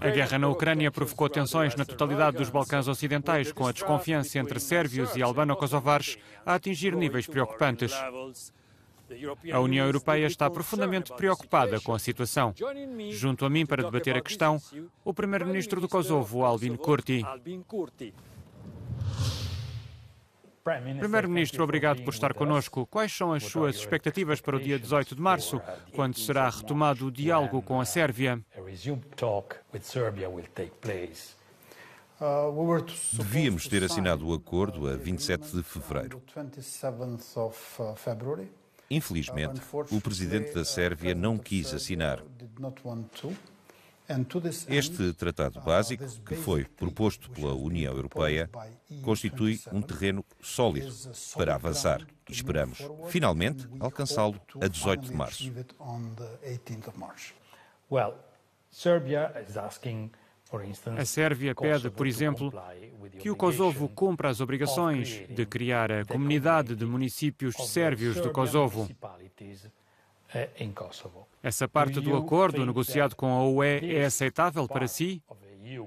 A guerra na Ucrânia provocou tensões na totalidade dos Balcãs Ocidentais, com a desconfiança entre sérvios e albano-kosovares a atingir níveis preocupantes. A União Europeia está profundamente preocupada com a situação. Junto a mim para debater a questão, o primeiro-ministro do Kosovo, Albin Kurti. Primeiro-Ministro, obrigado por estar conosco. Quais são as suas expectativas para o dia 18 de março, uh, quando será retomado o diálogo com a uh, Sérvia? Uh, Devíamos ter assinado o acordo a 27 de fevereiro. Infelizmente, o presidente da Sérvia não quis assinar. Este tratado uh, básico, que foi proposto pela União Europeia, constitui um terreno sólido para avançar e esperamos, finalmente, alcançá-lo a 18 de março. A Sérvia pede, por exemplo, que o Kosovo cumpra as obrigações de criar a Comunidade de Municípios Sérvios do Kosovo. É em Kosovo. Essa parte do acordo negociado com a UE é aceitável para si? Uh,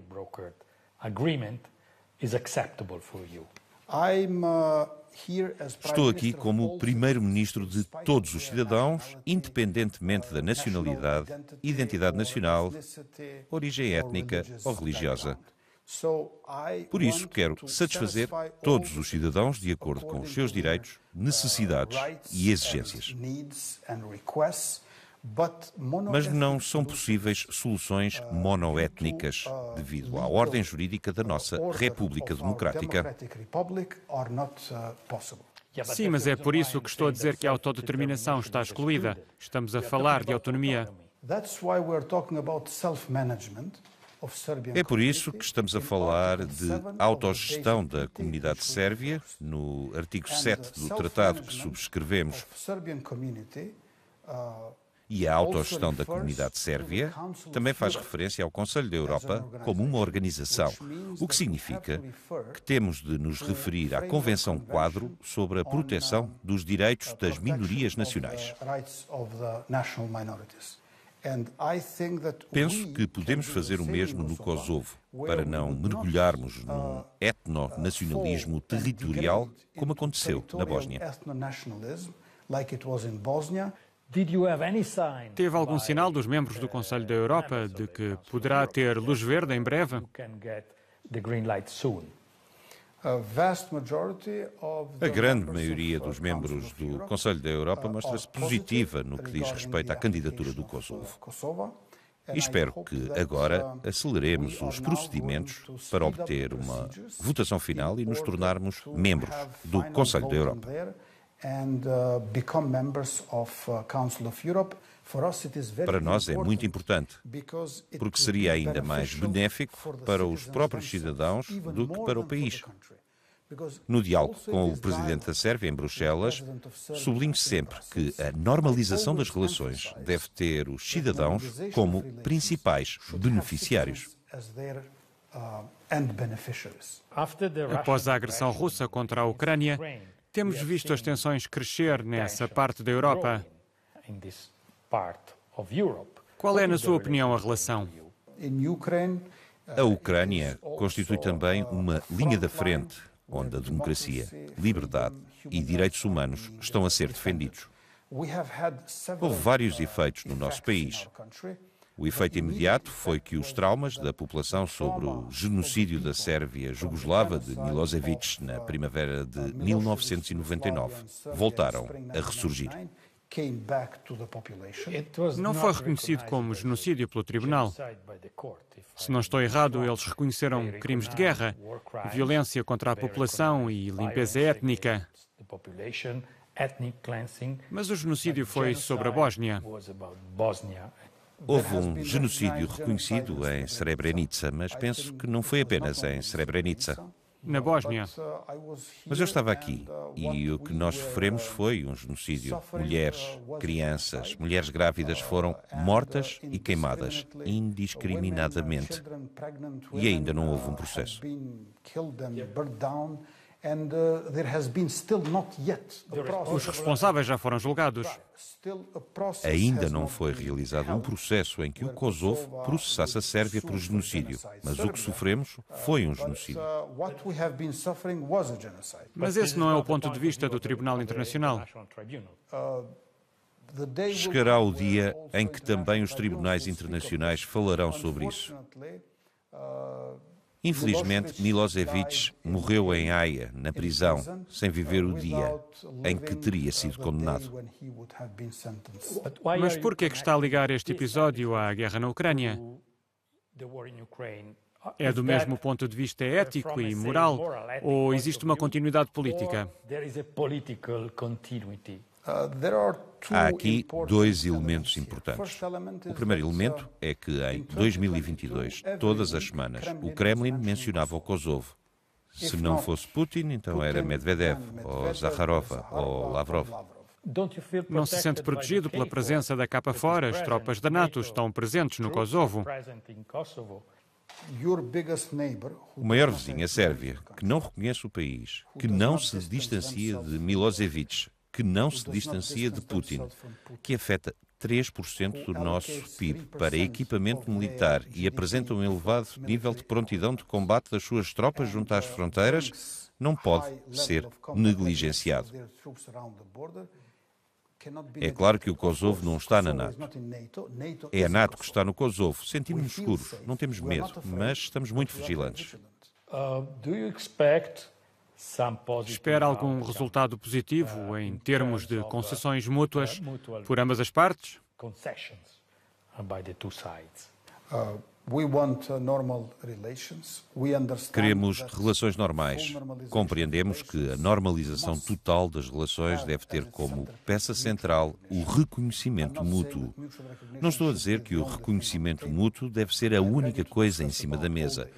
Estou aqui como primeiro-ministro de todos os cidadãos, independentemente da nacionalidade, identidade nacional, origem étnica ou religiosa. Por isso, quero satisfazer todos os cidadãos de acordo com os seus direitos, necessidades uh, e exigências. Mas não são possíveis soluções uh, monoétnicas, uh, devido à ordem jurídica da nossa República Democrática. Sim, mas é por isso que estou a dizer que a autodeterminação está excluída. Estamos a falar de autonomia. That's why we're talking about self-management. É por isso que estamos a falar de autogestão da comunidade sérvia no artigo 7 do tratado que subscrevemos. E a autogestão da comunidade sérvia também faz referência ao Conselho da Europa como uma organização, o que significa que temos de nos referir à Convenção Quadro sobre a proteção uh, dos direitos uh, das minorias nacionais. Penso que podemos fazer o mesmo no Kosovo, para não mergulharmos num uh, etnonacionalismo uh, territorial, como aconteceu na Bósnia. Teve algum sinal dos membros do Conselho da Europa de que poderá ter luz verde em breve? A grande maioria dos membros do Conselho da Europa uh, mostra-se positiva no que diz respeito à candidatura do Kosovo. E espero que agora uh, aceleremos os procedimentos para obter uma votação final e nos tornarmos membros do Conselho da Europa. Uh, uh, para nós é muito importante, porque seria ainda mais benéfico para os próprios cidadãos do que para o país. No diálogo com o presidente da Sérvia em Bruxelas, sublinho sempre que a normalização das relações deve ter os cidadãos como principais beneficiários. Uh, Após a agressão russa contra a Ucrânia, temos visto as tensões crescer nessa parte da Europa. Qual é, na sua opinião, a relação? Uh, a Ucrânia constitui também uma linha da frente onde a democracia, liberdade e direitos humanos estão a ser defendidos. Houve vários uh, efeitos no nosso país. O efeito imediato foi que os traumas da população sobre o genocídio da Sérvia Jugoslava de Milosevic na primavera de 1999 voltaram a ressurgir. Não foi reconhecido como genocídio pelo tribunal. Se não estou errado, eles reconheceram crimes de guerra, violência contra a população e limpeza étnica. Mas o genocídio foi sobre a Bósnia. Houve um genocídio reconhecido em Srebrenica, mas penso que não foi apenas em Srebrenica. Na Bósnia. Mas eu estava aqui e o que nós sofremos foi um genocídio. Mulheres, crianças, mulheres grávidas foram mortas e queimadas indiscriminadamente. E ainda não houve um processo. Uh, os responsáveis já foram julgados. Ainda não foi realizado um processo em que o Kosovo processasse a Sérvia por genocídio, mas o que sofremos uh, foi um uh, genocídio. Mas esse não é o ponto de vista do Tribunal Internacional. Chegará o dia em que também os tribunais internacionais falarão sobre isso. Infelizmente, Milosevic morreu em Haia, na prisão, sem viver o dia em que teria sido condenado. Mas por que é que está a ligar este episódio à guerra na Ucrânia? É do mesmo ponto de vista ético e moral, ou existe uma continuidade política? Uh, Há aqui dois elementos importantes. O primeiro elemento uh, é que em 2022, todas as semanas, o Kremlin mencionava o Kosovo. Se não fosse Putin, então era Medvedev, ou Zakharova, ou Lavrov. Não se sente protegido pela presença da capa fora. As tropas da NATO estão presentes no Kosovo. O maior vizinho, a Sérvia, que não reconhece o país, que não se distancia de Milosevic, que não se distancia de Putin, que afeta 3% do nosso é PIB para equipamento militar e apresenta um elevado nível de prontidão de combate das suas tropas junto às fronteiras, não pode ser negligenciado. É claro que o Kosovo não está na NATO. É a NATO que está no Kosovo. Sentimos-nos seguros, não temos medo, mas estamos muito vigilantes. Uh, do you expect Espera algum resultado positivo uh, em termos de uh, concessões mútuas por ambas as partes? Uh, Queremos relações normais. Compreendemos que a normalização total das relações deve ter como peça central o reconhecimento mútuo. Não estou a dizer que o reconhecimento mútuo deve ser a única coisa em cima da mesa.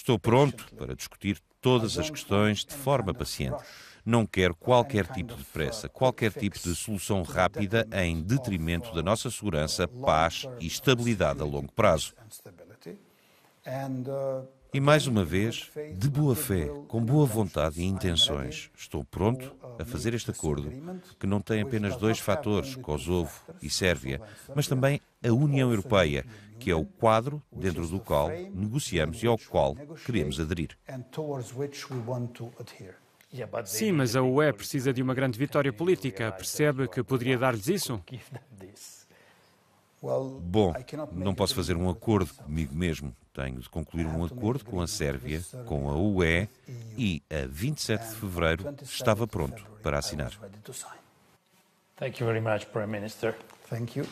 Estou pronto para discutir todas as questões de forma paciente. Não quero qualquer tipo de pressa, qualquer tipo de solução rápida em detrimento da nossa segurança, paz e estabilidade a longo prazo. E mais uma vez, de boa fé, com boa vontade e intenções, estou pronto a fazer este acordo, que não tem apenas dois fatores, Kosovo e Sérvia, mas também a União Europeia, que é o quadro dentro do qual negociamos e ao qual queremos aderir. Sim, mas a UE precisa de uma grande vitória política. Percebe que poderia dar-lhes isso? Bom, não posso fazer um acordo comigo mesmo. Tenho de concluir um acordo com a Sérvia, com a UE, e a 27 de fevereiro estava pronto para assinar. Thank you very much, Prime Minister. Thank you.